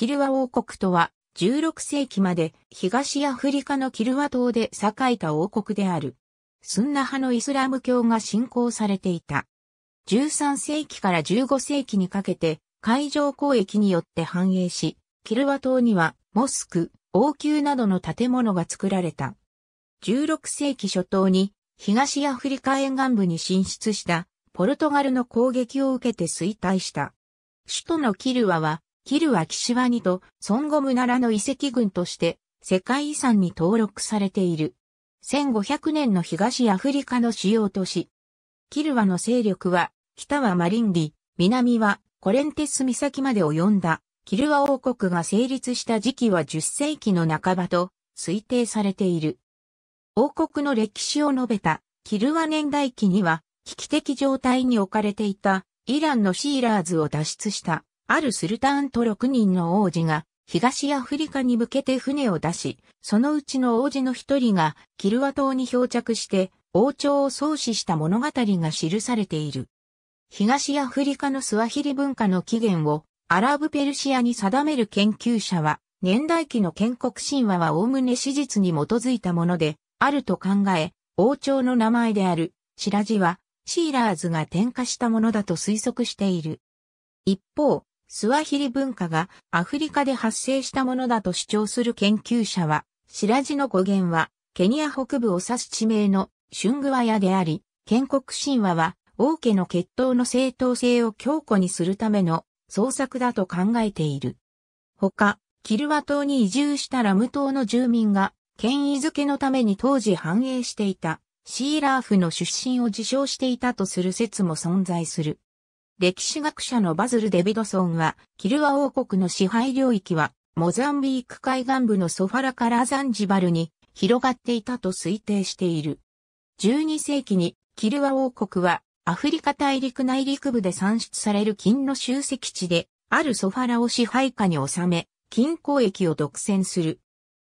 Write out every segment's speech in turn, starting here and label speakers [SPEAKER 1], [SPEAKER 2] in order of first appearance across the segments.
[SPEAKER 1] キルワ王国とは、16世紀まで東アフリカのキルワ島で栄えた王国である。スンナ派のイスラム教が信仰されていた。13世紀から15世紀にかけて海上交易によって繁栄し、キルワ島にはモスク、王宮などの建物が作られた。16世紀初頭に東アフリカ沿岸部に進出したポルトガルの攻撃を受けて衰退した。首都のキルワはキルは岸ワニとソンゴムナラの遺跡群として世界遺産に登録されている。1500年の東アフリカの主要都市。キルワの勢力は、北はマリンリ、南はコレンテス岬まで及んだ。キルワ王国が成立した時期は10世紀の半ばと推定されている。王国の歴史を述べたキルワ年代記には危機的状態に置かれていたイランのシーラーズを脱出したあるスルタンと6人の王子が、東アフリカに向けて船を出し、そのうちの王子の一人が、キルワ島に漂着して、王朝を創始した物語が記されている。東アフリカのスワヒリ文化の起源をアラブペルシアに定める研究者は、年代記の建国神話は概ね史実に基づいたもので、あると考え、王朝の名前である、シラジは、シーラーズが点火したものだと推測している。一方、スワヒリ文化がアフリカで発生したものだと主張する研究者は、白地の語源は、ケニア北部を指す地名のシュングワヤであり、建国神話は王家の血統の正当性を強固にするための創作だと考えている。他、キルワ島に移住したラム島の住民が、権威づけのために当時繁栄していた、シーラーフの出身を自称していたとする説も存在する。歴史学者のバズル・デビドソンは、キルア王国の支配領域は、モザンビーク海岸部のソファラからザンジバルに広がっていたと推定している。12世紀にキルア王国はアフリカ大陸内陸部で産出される金の集積地で、あるソファラを支配下に収め、金交易を独占する。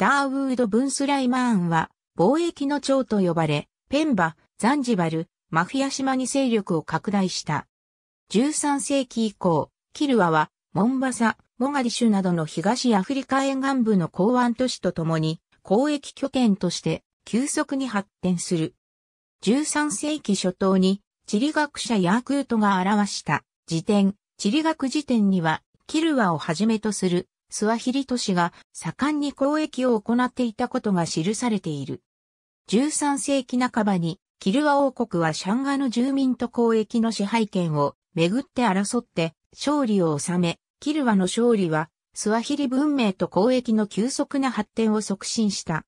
[SPEAKER 1] ダーウード・ブンスライマーンは、貿易の長と呼ばれ、ペンバ、ザンジバル、マフィア島に勢力を拡大した。13世紀以降、キルアは、モンバサ、モガディシュなどの東アフリカ沿岸部の港湾都市とともに、交易拠点として急速に発展する。13世紀初頭に地理学者ヤークートが表した辞典、地理学辞典には、キルアをはじめとするスワヒリ都市が盛んに交易を行っていたことが記されている。13世紀半ばにキルア王国はシャンガの住民と交易の支配権を巡って争って勝利を収め、キルワの勝利はスワヒリ文明と交易の急速な発展を促進した。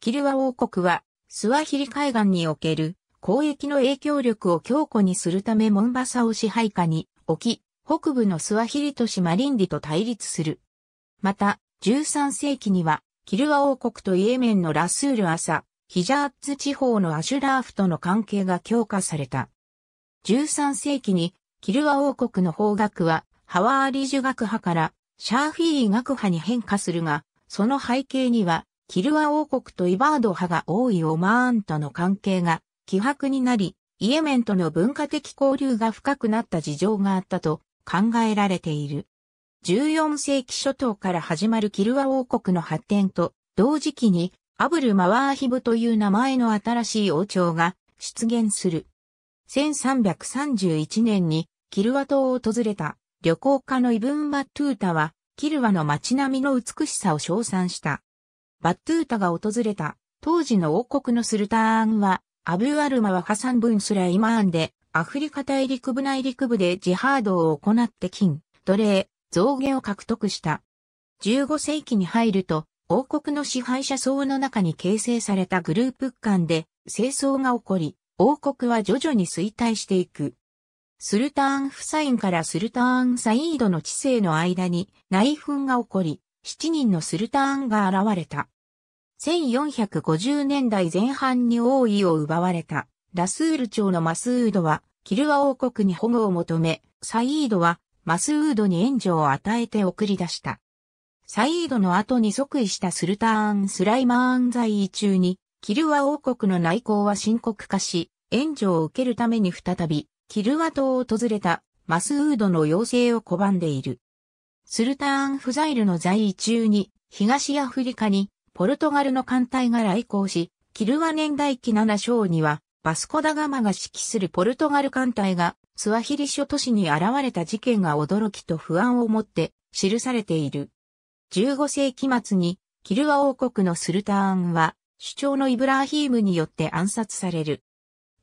[SPEAKER 1] キルワ王国はスワヒリ海岸における交易の影響力を強固にするためモンバサを支配下に置き、北部のスワヒリ都市マリンディと対立する。また、13世紀には、キルワ王国とイエメンのラスール朝、ヒジャーッツ地方のアシュラーフとの関係が強化された。13世紀にキルア王国の方角は、ハワーリジュ学派から、シャーフィー学派に変化するが、その背景には、キルア王国とイバード派が多いオマーンとの関係が、希薄になり、イエメンとの文化的交流が深くなった事情があったと考えられている。14世紀初頭から始まるキルア王国の発展と同時期にアブル・マワーヒブという名前の新しい王朝が出現する。1331年にキルワ島を訪れた旅行家のイブン・バットゥータは、キルワの街並みの美しさを称賛した。バットゥータが訪れた当時の王国のスルターンは、アブアルマはハサン・ブン・スライマーンで、アフリカ大陸部内陸部でジハードを行って金、奴隷、増減を獲得した。15世紀に入ると、王国の支配者層の中に形成されたグループ間で、清掃が起こり、王国は徐々に衰退していく。スルターンフサインからスルターンサイードの知性の間に内紛が起こり、7人のスルターンが現れた。1450年代前半に王位を奪われたラスール朝のマスードは、キルア王国に保護を求め、サイードはマスードに援助を与えて送り出した。サイードの後に即位したスルターン・スライマーン在位中に、キルア王国の内向は深刻化し、援助を受けるために再び、キルワ島を訪れたマスウードの要請を拒んでいる。スルターン・フザイルの在位中に東アフリカにポルトガルの艦隊が来航し、キルワ年代記7章にはバスコダガマが指揮するポルトガル艦隊がスワヒリ諸都市に現れた事件が驚きと不安を持って記されている。15世紀末にキルワ王国のスルターンは主張のイブラーヒームによって暗殺される。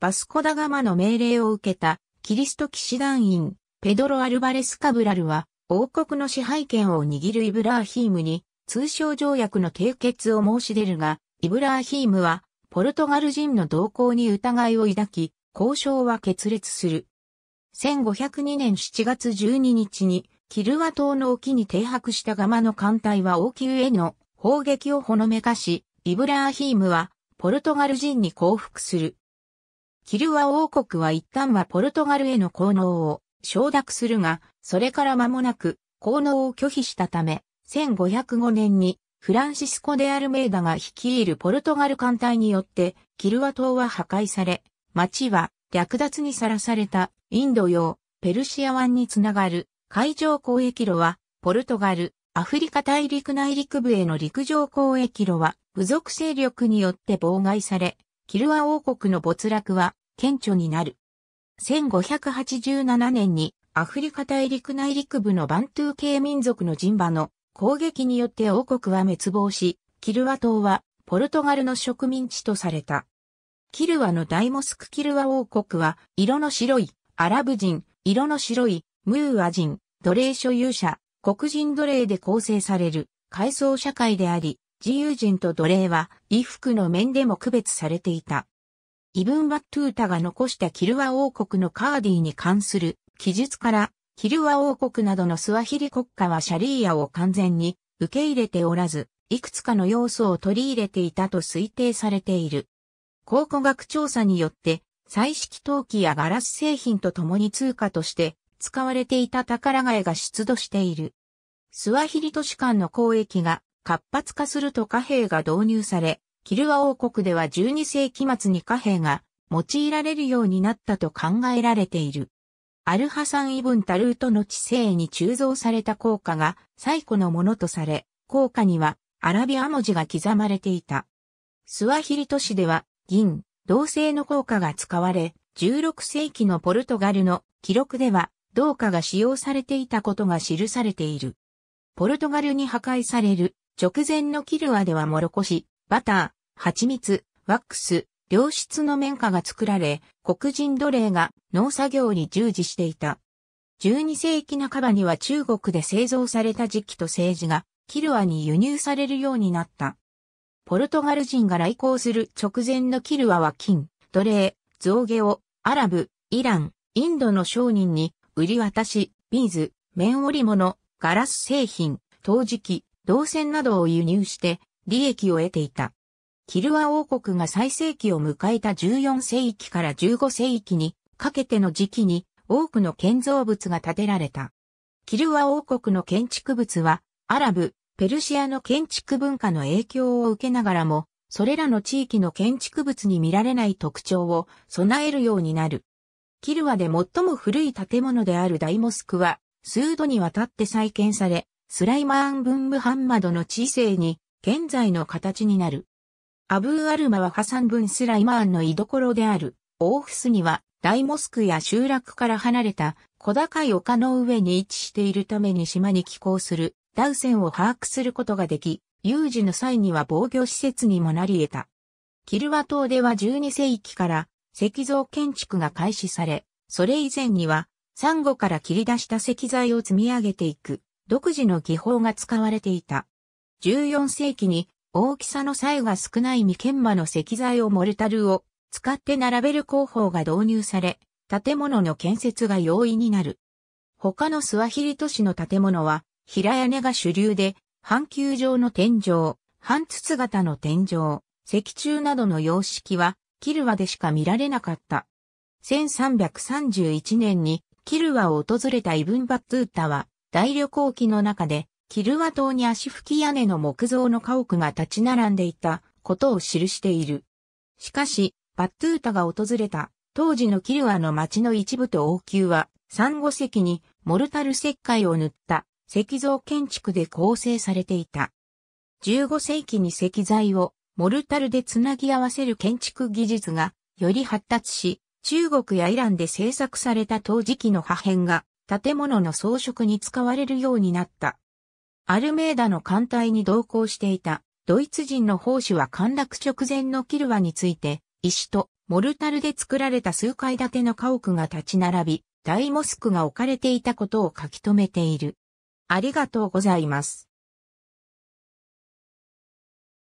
[SPEAKER 1] バスコダガマの命令を受けたキリスト騎士団員ペドロ・アルバレス・カブラルは王国の支配権を握るイブラーヒームに通商条約の締結を申し出るが、イブラーヒームはポルトガル人の動向に疑いを抱き、交渉は決裂する。1502年7月12日にキルワ島の沖に停泊したガマの艦隊は王宮への砲撃をほのめかし、イブラーヒームはポルトガル人に降伏する。キルワ王国は一旦はポルトガルへの効能を承諾するが、それから間もなく効能を拒否したため、1505年にフランシスコ・デ・アルメーダが率いるポルトガル艦隊によってキルワ島は破壊され、町は略奪にさらされたインド洋、ペルシア湾につながる海上交易路はポルトガル、アフリカ大陸内陸部への陸上交易路は部族勢力によって妨害され、キルワ王国の没落は顕著になる。1587年にアフリカ大陸内陸部のバントゥー系民族の人馬の攻撃によって王国は滅亡し、キルワ島はポルトガルの植民地とされた。キルワの大モスクキルワ王国は、色の白いアラブ人、色の白いムーア人、奴隷所有者、黒人奴隷で構成される階層社会であり、自由人と奴隷は衣服の面でも区別されていた。イブン・バットゥータが残したキルワ王国のカーディに関する記述から、キルワ王国などのスワヒリ国家はシャリーヤを完全に受け入れておらず、いくつかの要素を取り入れていたと推定されている。考古学調査によって、彩色陶器やガラス製品と共に通貨として使われていた宝貝が出土している。スワヒリ都市間の交易が活発化すると貨幣が導入され、キルア王国では12世紀末に貨幣が用いられるようになったと考えられている。アルハサン・イブン・タルートの知性に鋳造された硬貨が最古のものとされ、硬貨にはアラビア文字が刻まれていた。スワヒリ都市では銀、銅製の硬貨が使われ、16世紀のポルトガルの記録では銅貨が使用されていたことが記されている。ポルトガルに破壊される直前のキルアではもろこし、バター、蜂蜜、ワックス、良質の綿花が作られ、黒人奴隷が農作業に従事していた。12世紀半ばには中国で製造された時期と政治がキルアに輸入されるようになった。ポルトガル人が来航する直前のキルアは金、奴隷、象牙をアラブ、イラン、インドの商人に売り渡し、ビーズ、綿織物、ガラス製品、陶磁器、銅線などを輸入して利益を得ていた。キルア王国が最盛期を迎えた14世紀から15世紀にかけての時期に多くの建造物が建てられた。キルア王国の建築物はアラブ、ペルシアの建築文化の影響を受けながらも、それらの地域の建築物に見られない特徴を備えるようになる。キルアで最も古い建物である大モスクは、数度にわたって再建され、スライマーン・ブンムハンマドの知性に現在の形になる。アブーアルマはハサン・ブン・スライマーンの居所である、オーフスには、大モスクや集落から離れた小高い丘の上に位置しているために島に寄港するダウセンを把握することができ、有事の際には防御施設にもなり得た。キルワ島では12世紀から石像建築が開始され、それ以前には、サンゴから切り出した石材を積み上げていく、独自の技法が使われていた。14世紀に大きさの差異が少ない未研磨の石材をモルタルを使って並べる工法が導入され、建物の建設が容易になる。他のスワヒリ都市の建物は平屋根が主流で、半球状の天井、半筒型の天井、石柱などの様式はキルワでしか見られなかった。1331年にキルワを訪れたイブンバットゥータは大旅行記の中でキルワ島に足吹き屋根の木造の家屋が立ち並んでいたことを記している。しかし、バットゥータが訪れた当時のキルワの町の一部と王宮は、珊瑚石にモルタル石灰を塗った石像建築で構成されていた。15世紀に石材をモルタルでつなぎ合わせる建築技術がより発達し、中国やイランで製作された陶磁器の破片が建物の装飾に使われるようになった。アルメーダの艦隊に同行していたドイツ人の奉仕は陥落直前のキルワについて、石とモルタルで作られた数階建ての家屋が立ち並び、大モスクが置かれていたことを書き留めている。ありがとうございます。